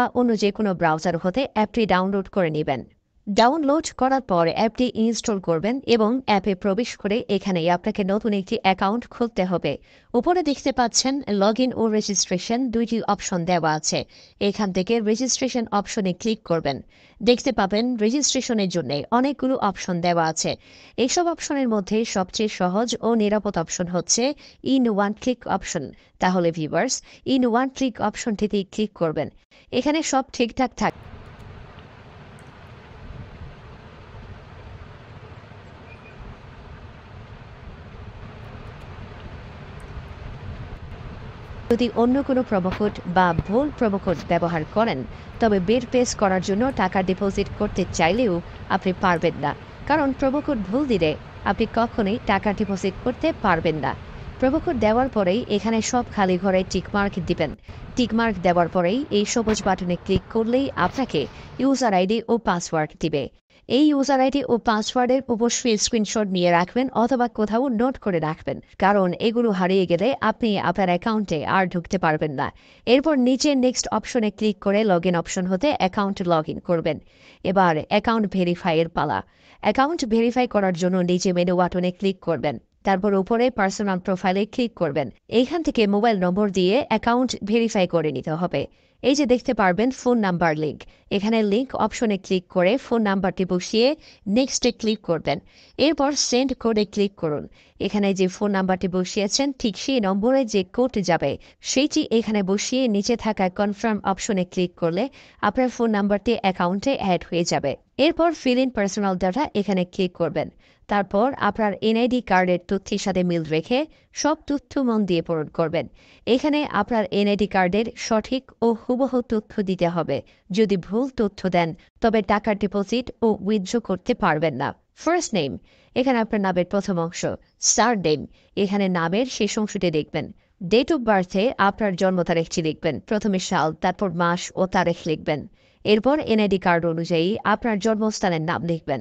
বা অন্য যে কোনো ব্রাউজার হতে অ্যাপটি ডাউনলোড করে নেবেন ডাউনলোড করার পর অ্যাপটি ইনস্টল করবেন এবং অ্যাপে প্রবেশ করে এখানেই আপনাকে নতুন একটি অ্যাকাউন্ট খুলতে হবে উপরে দেখতে পাচ্ছেন লগ ও রেজিস্ট্রেশন দুইটি অপশন দেওয়া আছে এখান থেকে রেজিস্ট্রেশন অপশনে ক্লিক করবেন দেখতে পাবেন রেজিস্ট্রেশনের জন্য অনেকগুলো অপশন দেওয়া আছে এইসব অপশনের মধ্যে সবচেয়ে সহজ ও নিরাপদ অপশন হচ্ছে ইন ওয়ান ক্লিক অপশন তাহলে ভিভার্স ইন ওয়ান ক্লিক অপশনটিতে ক্লিক করবেন এখানে সব ঠিকঠাক থাকবে যদি অন্য কোনো প্রমোকোড বা ভুল প্রমোকোড ব্যবহার করেন তবে বের পেস করার জন্য টাকা ডিপোজিট করতে চাইলেও আপনি পারবেন না কারণ প্রমোকোড ভুল দিলে আপনি কখনোই টাকা ডিপোজিট করতে পারবেন না প্রবকর দেওয়ার পরেই এখানে সব খালি ঘরে টিকমার্ক দিবেন টিকমার্ক দেওয়ার পরেই এই সবুজ বাটনে ক্লিক করলেই আপনাকে ইউজার আইডি ও পাসওয়ার্ড দিবে এই ইউজার আইডি ও পাসওয়ার্ডের অবশ্যই স্ক্রিনশট নিয়ে রাখবেন অথবা কোথাও নোট করে রাখবেন কারণ এগুলো হারিয়ে গেলে আপনি আপনার অ্যাকাউন্টে আর ঢুকতে পারবেন না এরপর নিচে নেক্সট অপশনে ক্লিক করে লগ ইন অপশন হতে অ্যাকাউন্ট লগ ইন করবেন এবার অ্যাকাউন্ট ভেরিফাইয়ের পালা অ্যাকাউন্ট ভেরিফাই করার জন্য নিচে মেনু বাটনে ক্লিক করবেন তারপর ওপরে পার্সোনাল প্রোফাইলে ক্লিক করবেন এইখান থেকে মোবাইল নম্বর দিয়ে অ্যাকাউন্ট ভেরিফাই করে নিতে হবে এই যে দেখতে পারবেন ফোন নাম্বার লিঙ্ক এখানে লিঙ্ক অপশনে ক্লিক করে ফোন নাম্বারটি বসিয়ে নেক্সটে ক্লিক করবেন এরপর সেন্ড কোডে ক্লিক করুন এখানে যে ফোন নাম্বারটি বসিয়েছেন ঠিক সেই নম্বরে যে কোড যাবে সেইটি এখানে বসিয়ে নিচে থাকা কনফার্ম অপশনে ক্লিক করলে আপনার ফোন নাম্বারটি অ্যাকাউন্টে অ্যাড হয়ে যাবে এরপর ফিল ইন পার্সোনাল ডাটা এখানে ক্লিক করবেন তারপর আপনার এনআইডি কার্ডের তথ্যের সাথে মিল রেখে সব তথ্য মন দিয়ে পূরণ করবেন এখানে আপনার এনআইডি কার্ডের সঠিক ও হুবহ তথ্য দিতে হবে যদি ভুল তথ্য দেন তবে টাকার ডিপোজিট ও উইথড্র করতে পারবেন না ফার্স্ট নেম এখানে আপনার নামের প্রথম অংশ স্টার নেম এখানে নামের শেষ অংশটি দেখবেন ডেট অফ বার্থে আপনার জন্ম তারিখটি লিখবেন প্রথমে সাল তারপর মাস ও তারিখ লিখবেন এরপর এনআইডি কার্ড অনুযায়ী আপনার জন্মস্থানের নাম লিখবেন